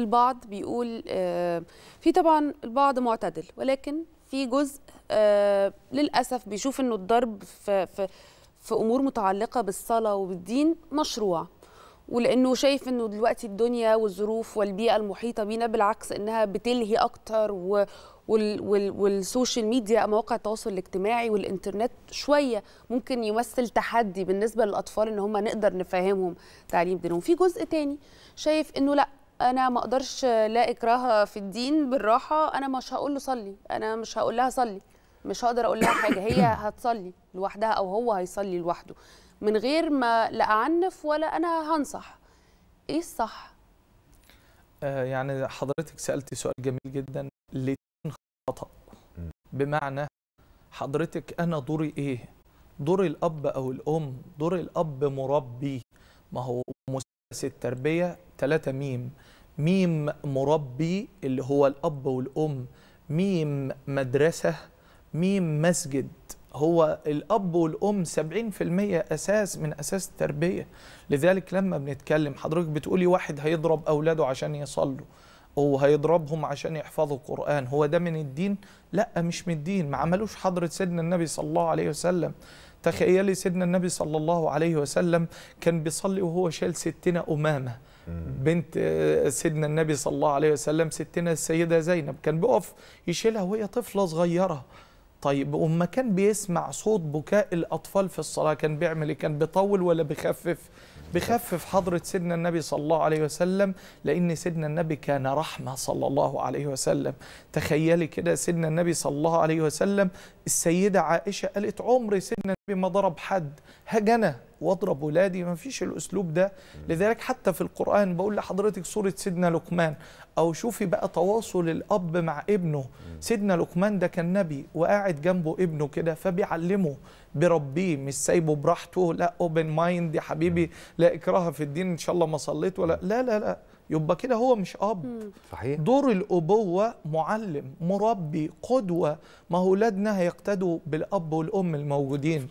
البعض بيقول آه، في طبعا البعض معتدل ولكن في جزء آه، للاسف بيشوف انه الضرب في في في امور متعلقه بالصلاه وبالدين مشروع ولانه شايف انه دلوقتي الدنيا والظروف والبيئه المحيطه بينا بالعكس انها بتلهي اكتر و وال وال والسوشيال ميديا مواقع التواصل الاجتماعي والانترنت شويه ممكن يمثل تحدي بالنسبه للاطفال ان هم نقدر نفهمهم تعليم دينهم في جزء تاني شايف انه لا انا ما اقدرش لا اكراه في الدين بالراحه انا مش هقول له صلي انا مش هقول لها صلي مش هقدر اقول لها حاجه هي هتصلي لوحدها او هو هيصلي لوحده من غير ما لا اعنف ولا انا هنصح ايه الصح آه يعني حضرتك سالتي سؤال جميل جدا الاثنين خطا بمعنى حضرتك انا دوري ايه دور الاب او الام دور الاب مربي ما هو مؤسسه التربيه 3 ميم ميم مربي اللي هو الأب والأم ميم مدرسة ميم مسجد هو الأب والأم 70% أساس من أساس التربية لذلك لما بنتكلم حضرتك بتقولي واحد هيضرب أولاده عشان يصلوا وهيضربهم هيضربهم عشان يحفظوا القرآن هو ده من الدين؟ لا مش من الدين ما عملوش حضرة سيدنا النبي صلى الله عليه وسلم تخيلي سيدنا النبي صلى الله عليه وسلم كان بيصلي وهو شال ستنا أمامة بنت آه، سيدنا النبي صلى الله عليه وسلم ستنا السيدة زينب كان بيقف يشيلها وهي طفلة صغيرة طيب وما كان بيسمع صوت بكاء الأطفال في الصلاة كان بيعمل إيه؟ كان بيطول ولا بيخفف بخفف حضرة سيدنا النبي صلى الله عليه وسلم لأن سيدنا النبي كان رحمة صلى الله عليه وسلم تخيلي كده سيدنا النبي صلى الله عليه وسلم السيدة عائشة قالت عمر سيدنا النبي ما ضرب حد هجنه واضرب ولادي ما فيش الاسلوب ده لذلك حتى في القران بقول لحضرتك سوره سيدنا لقمان او شوفي بقى تواصل الاب مع ابنه سيدنا لقمان ده كان نبي وقاعد جنبه ابنه كده فبيعلمه بربيه مش سايبه براحته لا اوبن مايند يا حبيبي لا اكراه في الدين ان شاء الله ما صليت ولا لا لا لا يبقى كده هو مش اب صحيح دور الابوه معلم مربي قدوه ما هو اولادنا هيقتدوا بالاب والام الموجودين